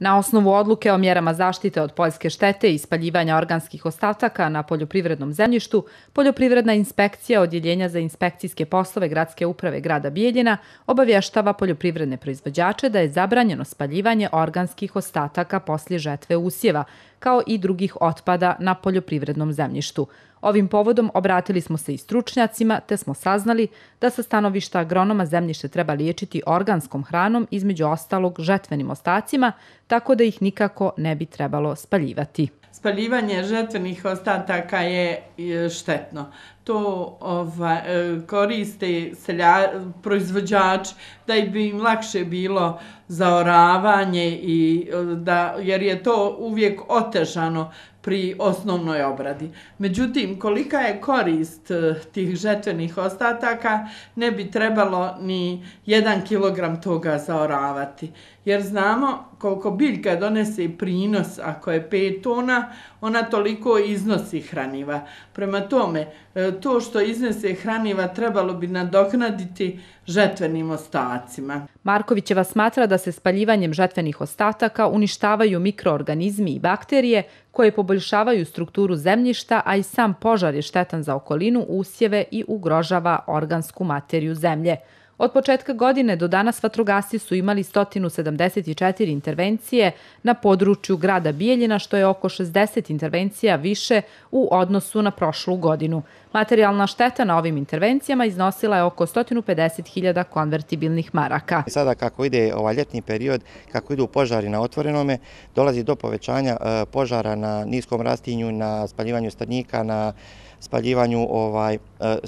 Na osnovu odluke o mjerama zaštite od poljske štete i spaljivanja organskih ostataka na poljoprivrednom zemljištu, Poljoprivredna inspekcija Odjeljenja za inspekcijske poslove Gradske uprave grada Bijeljina obavještava poljoprivredne proizvođače da je zabranjeno spaljivanje organskih ostataka poslije žetve usjeva, kao i drugih otpada na poljoprivrednom zemljištu. Ovim povodom obratili smo se i stručnjacima, te smo saznali da sa stanovišta agronoma zemljište treba liječiti organskom hranom, između ostalog žetvenim ostacima, tako da ih nikako ne bi trebalo spaljivati. Spaljivanje žetvenih ostataka je e, štetno. To ovaj, e, koriste selja, proizvođač da bi im lakše bilo zaoravanje, i e, da, jer je to uvijek otežano pri osnovnoj obradi. Međutim, kolika je korist eh, tih žetvenih ostataka, ne bi trebalo ni jedan kilogram toga zaoravati. Jer znamo koliko biljka donese prinos, ako je 5 tona, ona toliko iznosi hraniva. Prema tome, eh, to što iznese hraniva trebalo bi nadoknaditi žetvenim ostacima. Markovićeva smatra da se spaljivanjem žetvenih ostataka uništavaju mikroorganizmi i bakterije koje poboljšavaju strukturu zemljišta, a i sam požar je štetan za okolinu, usjeve i ugrožava organsku materiju zemlje. Od početka godine do danas vatrogasci su imali 174 intervencije na području grada Bijeljina, što je oko 60 intervencija više u odnosu na prošlu godinu. Materijalna šteta na ovim intervencijama iznosila je oko 150.000 konvertibilnih maraka. Sada kako ide ovaj ljetni period, kako idu požari na otvorenome, dolazi do povećanja e, požara na niskom rastinju, na spaljivanju stranika, na stranika, spaljivanju ovaj, e,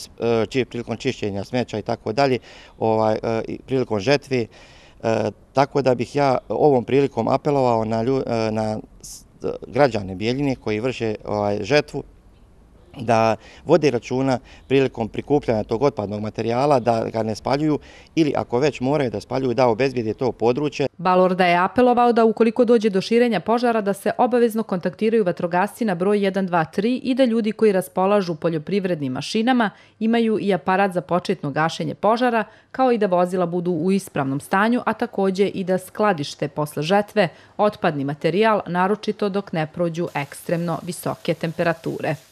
e, prilikom čišćenja smeća i tako dalje, ovaj, e, prilikom žetvi. Tako da bih ja ovom prilikom apelovao na građane Bijeljine koji vrše ovaj, žetvu da vode računa prilikom prikupljanja tog otpadnog materijala, da ga ne spaljuju ili ako već moraju da spaljuju, da obezbijede to područje. Balorda je apelovao da ukoliko dođe do širenja požara da se obavezno kontaktiraju vatrogasci na broj 123 i da ljudi koji raspolažu poljoprivrednim mašinama imaju i aparat za početno gašenje požara, kao i da vozila budu u ispravnom stanju, a također i da skladište posle žetve otpadni materijal, naročito dok ne prođu ekstremno visoke temperature.